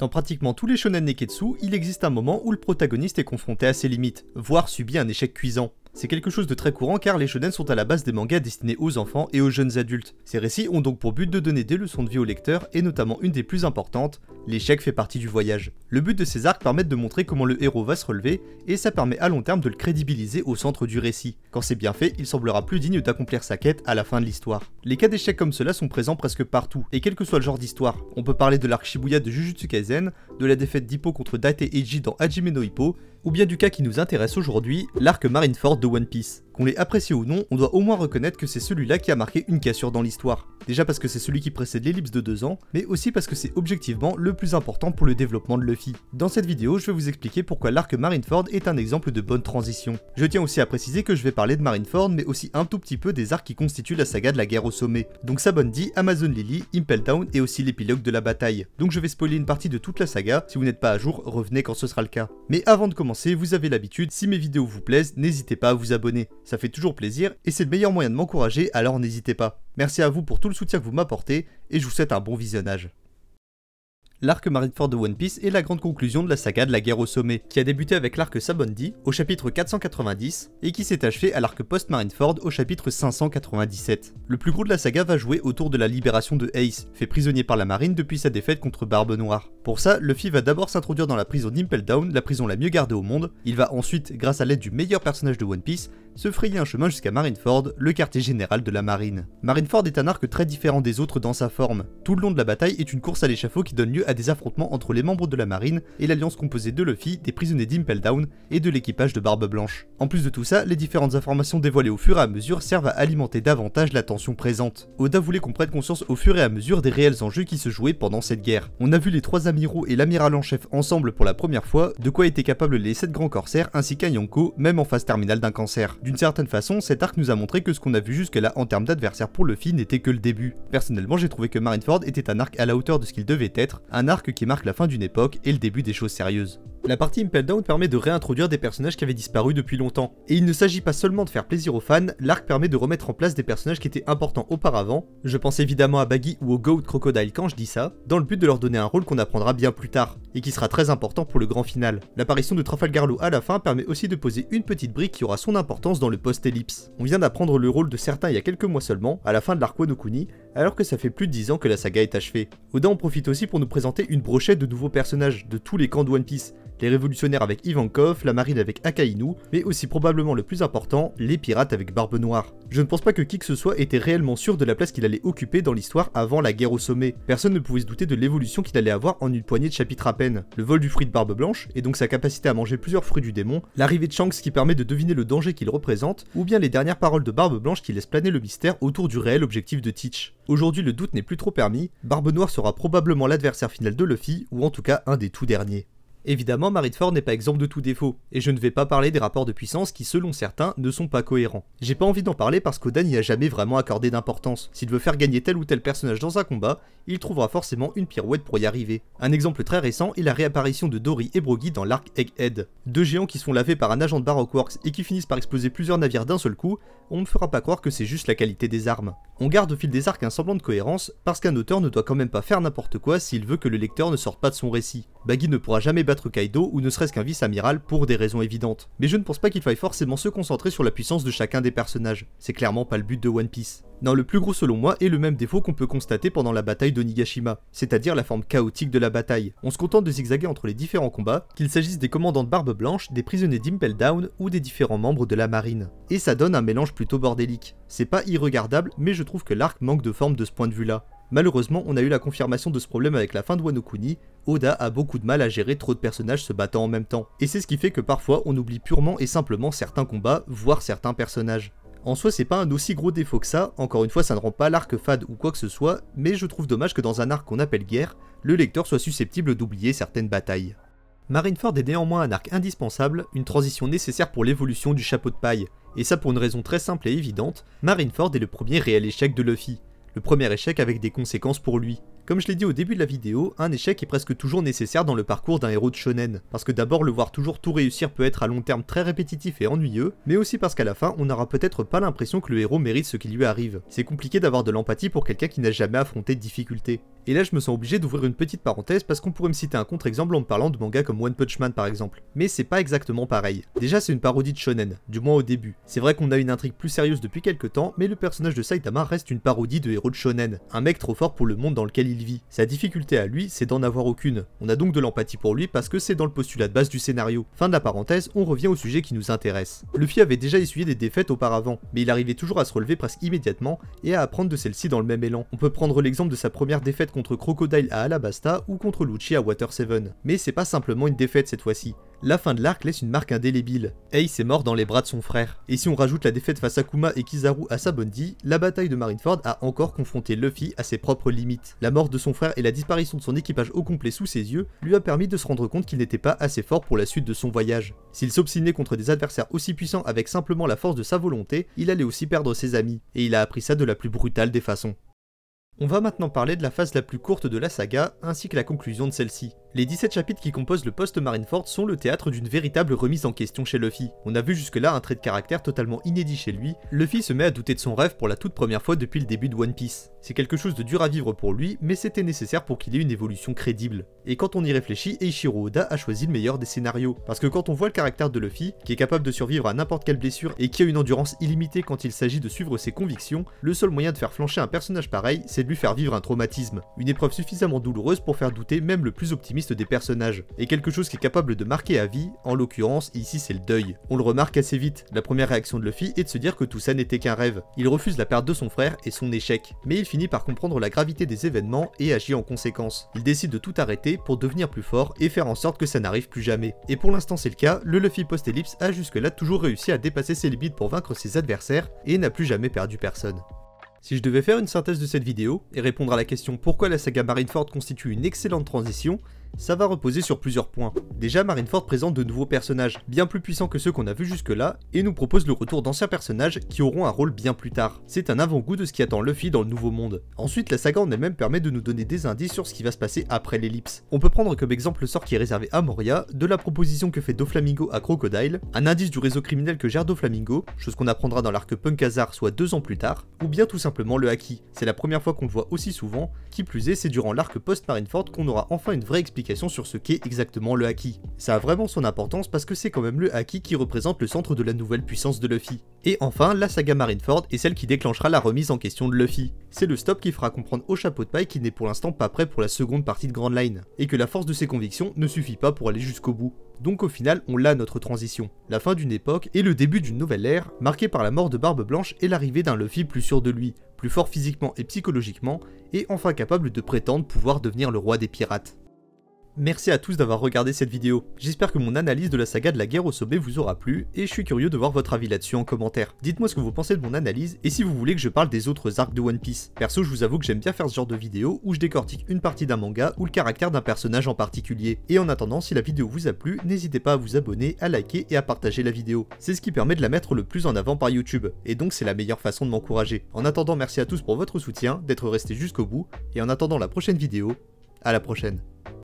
Dans pratiquement tous les shonen neketsu, il existe un moment où le protagoniste est confronté à ses limites, voire subit un échec cuisant. C'est quelque chose de très courant car les shonen sont à la base des mangas destinés aux enfants et aux jeunes adultes. Ces récits ont donc pour but de donner des leçons de vie au lecteur et notamment une des plus importantes, l'échec fait partie du voyage. Le but de ces arcs permet de montrer comment le héros va se relever et ça permet à long terme de le crédibiliser au centre du récit. Quand c'est bien fait, il semblera plus digne d'accomplir sa quête à la fin de l'histoire. Les cas d'échecs comme cela sont présents presque partout et quel que soit le genre d'histoire. On peut parler de l'arc Shibuya de Jujutsu Kaisen, de la défaite d'Hippo contre Date Eiji dans Hajime no Hippo ou bien du cas qui nous intéresse aujourd'hui, l'arc Marineford de One Piece. On l'ait apprécié ou non, on doit au moins reconnaître que c'est celui-là qui a marqué une cassure dans l'histoire. Déjà parce que c'est celui qui précède l'ellipse de 2 ans, mais aussi parce que c'est objectivement le plus important pour le développement de Luffy. Dans cette vidéo, je vais vous expliquer pourquoi l'arc Marineford est un exemple de bonne transition. Je tiens aussi à préciser que je vais parler de Marineford, mais aussi un tout petit peu des arcs qui constituent la saga de la guerre au sommet. Donc Sabondi, Amazon Lily, Impel Town et aussi l'épilogue de la bataille. Donc je vais spoiler une partie de toute la saga, si vous n'êtes pas à jour, revenez quand ce sera le cas. Mais avant de commencer, vous avez l'habitude, si mes vidéos vous plaisent, n'hésitez pas à vous abonner ça fait toujours plaisir et c'est le meilleur moyen de m'encourager, alors n'hésitez pas. Merci à vous pour tout le soutien que vous m'apportez et je vous souhaite un bon visionnage. L'arc Marineford de One Piece est la grande conclusion de la saga de la guerre au sommet, qui a débuté avec l'arc Sabondi au chapitre 490 et qui s'est achevé à l'arc post-Marineford au chapitre 597. Le plus gros de la saga va jouer autour de la libération de Ace, fait prisonnier par la marine depuis sa défaite contre Barbe Noire. Pour ça, Luffy va d'abord s'introduire dans la prison d'Impel Down, la prison la mieux gardée au monde, il va ensuite, grâce à l'aide du meilleur personnage de One Piece, se frayer un chemin jusqu'à Marineford, le quartier général de la marine. Marineford est un arc très différent des autres dans sa forme. Tout le long de la bataille est une course à l'échafaud qui donne lieu à des affrontements entre les membres de la marine et l'alliance composée de Luffy, des prisonniers Down et de l'équipage de Barbe Blanche. En plus de tout ça, les différentes informations dévoilées au fur et à mesure servent à alimenter davantage la tension présente. Oda voulait qu'on prenne conscience au fur et à mesure des réels enjeux qui se jouaient pendant cette guerre. On a vu les trois amiraux et l'amiral en chef ensemble pour la première fois, de quoi étaient capables les sept grands corsaires ainsi qu'un Yonko, même en phase terminale d'un cancer. D'une certaine façon, cet arc nous a montré que ce qu'on a vu jusque-là en termes d'adversaire pour Luffy n'était que le début. Personnellement, j'ai trouvé que Marineford était un arc à la hauteur de ce qu'il devait être, un arc qui marque la fin d'une époque et le début des choses sérieuses. La partie Impel Down permet de réintroduire des personnages qui avaient disparu depuis longtemps. Et il ne s'agit pas seulement de faire plaisir aux fans, l'arc permet de remettre en place des personnages qui étaient importants auparavant, je pense évidemment à Baggy ou au Goat Crocodile quand je dis ça, dans le but de leur donner un rôle qu'on apprendra bien plus tard, et qui sera très important pour le grand final. L'apparition de Trafalgarlo à la fin permet aussi de poser une petite brique qui aura son importance dans le post-ellipse. On vient d'apprendre le rôle de certains il y a quelques mois seulement, à la fin de l'arc Wanokuni, alors que ça fait plus de 10 ans que la saga est achevée. Oda en profite aussi pour nous présenter une brochette de nouveaux personnages de tous les camps de One Piece, les révolutionnaires avec Ivankov, la marine avec Akainu, mais aussi probablement le plus important, les pirates avec Barbe Noire. Je ne pense pas que qui que ce soit était réellement sûr de la place qu'il allait occuper dans l'histoire avant la guerre au sommet. Personne ne pouvait se douter de l'évolution qu'il allait avoir en une poignée de chapitres à peine. Le vol du fruit de Barbe Blanche, et donc sa capacité à manger plusieurs fruits du démon, l'arrivée de Shanks qui permet de deviner le danger qu'il représente, ou bien les dernières paroles de Barbe Blanche qui laissent planer le mystère autour du réel objectif de Teach. Aujourd'hui, le doute n'est plus trop permis. Barbe Noire sera probablement l'adversaire final de Luffy, ou en tout cas un des tout derniers. Évidemment, Marie n'est pas exemple de tout défaut, et je ne vais pas parler des rapports de puissance qui, selon certains, ne sont pas cohérents. J'ai pas envie d'en parler parce qu'Oda n'y a jamais vraiment accordé d'importance. S'il veut faire gagner tel ou tel personnage dans un combat, il trouvera forcément une pirouette pour y arriver. Un exemple très récent est la réapparition de Dory et Broggy dans l'arc Egghead. Deux géants qui sont lavés par un agent de Baroque Works et qui finissent par exploser plusieurs navires d'un seul coup, on ne fera pas croire que c'est juste la qualité des armes. On garde au fil des arcs un semblant de cohérence, parce qu'un auteur ne doit quand même pas faire n'importe quoi s'il veut que le lecteur ne sorte pas de son récit. Baggy ne pourra jamais battre Kaido ou ne serait-ce qu'un vice-amiral pour des raisons évidentes. Mais je ne pense pas qu'il faille forcément se concentrer sur la puissance de chacun des personnages, c'est clairement pas le but de One Piece. Non, le plus gros selon moi est le même défaut qu'on peut constater pendant la bataille de c'est-à-dire la forme chaotique de la bataille. On se contente de zigzaguer entre les différents combats, qu'il s'agisse des commandants de Barbe Blanche, des prisonniers d'Impel Down ou des différents membres de la marine. Et ça donne un mélange plutôt bordélique. C'est pas irregardable, mais je trouve que l'arc manque de forme de ce point de vue là. Malheureusement, on a eu la confirmation de ce problème avec la fin de Wano Oda a beaucoup de mal à gérer trop de personnages se battant en même temps. Et c'est ce qui fait que parfois on oublie purement et simplement certains combats, voire certains personnages. En soi, c'est pas un aussi gros défaut que ça, encore une fois, ça ne rend pas l'arc fade ou quoi que ce soit, mais je trouve dommage que dans un arc qu'on appelle guerre, le lecteur soit susceptible d'oublier certaines batailles. Marineford est néanmoins un arc indispensable, une transition nécessaire pour l'évolution du chapeau de paille, et ça pour une raison très simple et évidente, Marineford est le premier réel échec de Luffy le premier échec avec des conséquences pour lui. Comme je l'ai dit au début de la vidéo, un échec est presque toujours nécessaire dans le parcours d'un héros de shonen, parce que d'abord le voir toujours tout réussir peut être à long terme très répétitif et ennuyeux, mais aussi parce qu'à la fin on n'aura peut-être pas l'impression que le héros mérite ce qui lui arrive. C'est compliqué d'avoir de l'empathie pour quelqu'un qui n'a jamais affronté de difficultés. Et là je me sens obligé d'ouvrir une petite parenthèse parce qu'on pourrait me citer un contre-exemple en me parlant de mangas comme One Punch Man par exemple. Mais c'est pas exactement pareil. Déjà c'est une parodie de shonen, du moins au début. C'est vrai qu'on a une intrigue plus sérieuse depuis quelques temps, mais le personnage de Saitama reste une parodie de héros de shonen. Un mec trop fort pour le monde dans lequel il sa difficulté à lui, c'est d'en avoir aucune. On a donc de l'empathie pour lui parce que c'est dans le postulat de base du scénario. Fin de la parenthèse, on revient au sujet qui nous intéresse. Luffy avait déjà essuyé des défaites auparavant, mais il arrivait toujours à se relever presque immédiatement et à apprendre de celle-ci dans le même élan. On peut prendre l'exemple de sa première défaite contre Crocodile à Alabasta ou contre Lucci à Water 7. Mais c'est pas simplement une défaite cette fois-ci la fin de l'arc laisse une marque indélébile. Ace est mort dans les bras de son frère. Et si on rajoute la défaite face à Kuma et Kizaru à Sabondi, la bataille de Marineford a encore confronté Luffy à ses propres limites. La mort de son frère et la disparition de son équipage au complet sous ses yeux lui a permis de se rendre compte qu'il n'était pas assez fort pour la suite de son voyage. S'il s'obstinait contre des adversaires aussi puissants avec simplement la force de sa volonté, il allait aussi perdre ses amis, et il a appris ça de la plus brutale des façons. On va maintenant parler de la phase la plus courte de la saga, ainsi que la conclusion de celle-ci. Les 17 chapitres qui composent le poste Marineford sont le théâtre d'une véritable remise en question chez Luffy. On a vu jusque-là un trait de caractère totalement inédit chez lui, Luffy se met à douter de son rêve pour la toute première fois depuis le début de One Piece. C'est quelque chose de dur à vivre pour lui, mais c'était nécessaire pour qu'il ait une évolution crédible. Et quand on y réfléchit, Eiichiro Oda a choisi le meilleur des scénarios, parce que quand on voit le caractère de Luffy, qui est capable de survivre à n'importe quelle blessure et qui a une endurance illimitée quand il s'agit de suivre ses convictions, le seul moyen de faire flancher un personnage pareil, c'est de lui faire vivre un traumatisme, une épreuve suffisamment douloureuse pour faire douter même le plus optimiste des personnages, et quelque chose qui est capable de marquer à vie, en l'occurrence ici c'est le deuil. On le remarque assez vite, la première réaction de Luffy est de se dire que tout ça n'était qu'un rêve. Il refuse la perte de son frère et son échec, mais il finit par comprendre la gravité des événements et agit en conséquence. Il décide de tout arrêter pour devenir plus fort et faire en sorte que ça n'arrive plus jamais. Et pour l'instant c'est le cas, le Luffy post-ellipse a jusque-là toujours réussi à dépasser ses limites pour vaincre ses adversaires et n'a plus jamais perdu personne. Si je devais faire une synthèse de cette vidéo et répondre à la question pourquoi la saga Marineford constitue une excellente transition, ça va reposer sur plusieurs points. Déjà, Marineford présente de nouveaux personnages, bien plus puissants que ceux qu'on a vus jusque-là, et nous propose le retour d'anciens personnages qui auront un rôle bien plus tard. C'est un avant-goût de ce qui attend Luffy dans le nouveau monde. Ensuite, la saga en elle-même permet de nous donner des indices sur ce qui va se passer après l'ellipse. On peut prendre comme exemple le sort qui est réservé à Moria, de la proposition que fait Doflamingo à Crocodile, un indice du réseau criminel que gère Doflamingo, chose qu'on apprendra dans l'arc Punk Hazard soit deux ans plus tard, ou bien tout simplement le Haki. C'est la première fois qu'on le voit aussi souvent, qui plus est, c'est durant l'arc post-Marineford qu'on aura enfin une vraie explication sur ce qu'est exactement le Haki. Ça a vraiment son importance parce que c'est quand même le Haki qui représente le centre de la nouvelle puissance de Luffy. Et enfin, la saga Marineford est celle qui déclenchera la remise en question de Luffy. C'est le stop qui fera comprendre au chapeau de paille qu'il n'est pour l'instant pas prêt pour la seconde partie de Grand Line, et que la force de ses convictions ne suffit pas pour aller jusqu'au bout. Donc au final, on l'a notre transition, la fin d'une époque et le début d'une nouvelle ère, marquée par la mort de Barbe Blanche et l'arrivée d'un Luffy plus sûr de lui, plus fort physiquement et psychologiquement, et enfin capable de prétendre pouvoir devenir le roi des pirates. Merci à tous d'avoir regardé cette vidéo. J'espère que mon analyse de la saga de la guerre au sommet vous aura plu et je suis curieux de voir votre avis là-dessus en commentaire. Dites-moi ce que vous pensez de mon analyse et si vous voulez que je parle des autres arcs de One Piece. Perso, je vous avoue que j'aime bien faire ce genre de vidéo où je décortique une partie d'un manga ou le caractère d'un personnage en particulier. Et en attendant, si la vidéo vous a plu, n'hésitez pas à vous abonner, à liker et à partager la vidéo. C'est ce qui permet de la mettre le plus en avant par YouTube et donc c'est la meilleure façon de m'encourager. En attendant, merci à tous pour votre soutien, d'être resté jusqu'au bout et en attendant la prochaine vidéo, à la prochaine.